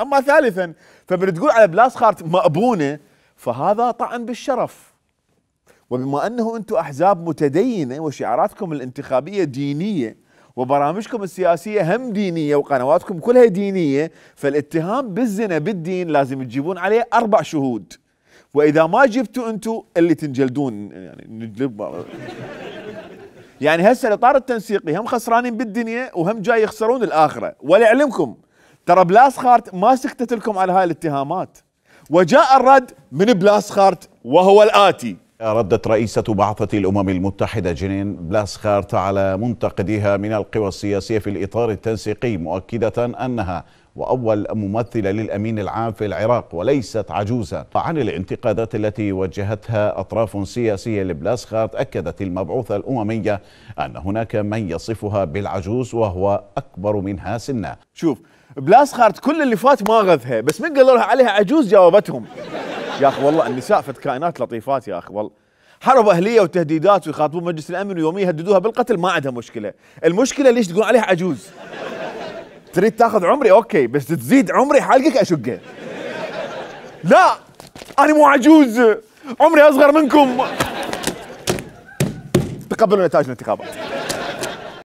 أما ثالثا فمن تقول على بلاسخارت مأبونة فهذا طعن بالشرف وبما أنه أنتم أحزاب متدينة وشعاراتكم الانتخابية دينية وبرامجكم السياسية هم دينية وقنواتكم كلها دينية فالاتهام بالزنا بالدين لازم تجيبون عليه أربع شهود وإذا ما جبتوا أنتم اللي تنجلدون يعني نجلب يعني هسه الاطار التنسيقي هم خسرانين بالدنيا وهم جاي يخسرون الاخره ولعلمكم ترى بلاسخارت ما سكتت لكم على هاي الاتهامات وجاء الرد من بلاسخارت وهو الآتي ردت رئيسة بعثة الأمم المتحدة جنين بلاسخارت على منتقديها من القوى السياسية في الإطار التنسيقي مؤكدة أنها وأول ممثلة للأمين العام في العراق وليست عجوزا عن الانتقادات التي وجهتها أطراف سياسية لبلاسخارت أكدت المبعوثة الأممية أن هناك من يصفها بالعجوز وهو أكبر منها سنا شوف بلاسخارت كل اللي فات ما غذها بس من قالوا لها عليها عجوز جاوبتهم يا اخي والله النساء فد كائنات لطيفات يا اخي والله حرب اهليه وتهديدات ويخاطبون مجلس الامن ويوميا يهددوها بالقتل ما عندها مشكله، المشكله ليش تقول عليها عجوز؟ تريد تاخذ عمري اوكي بس تزيد عمري حلقك اشقه. لا انا مو عجوز عمري اصغر منكم. تقبلوا نتائج الانتخابات.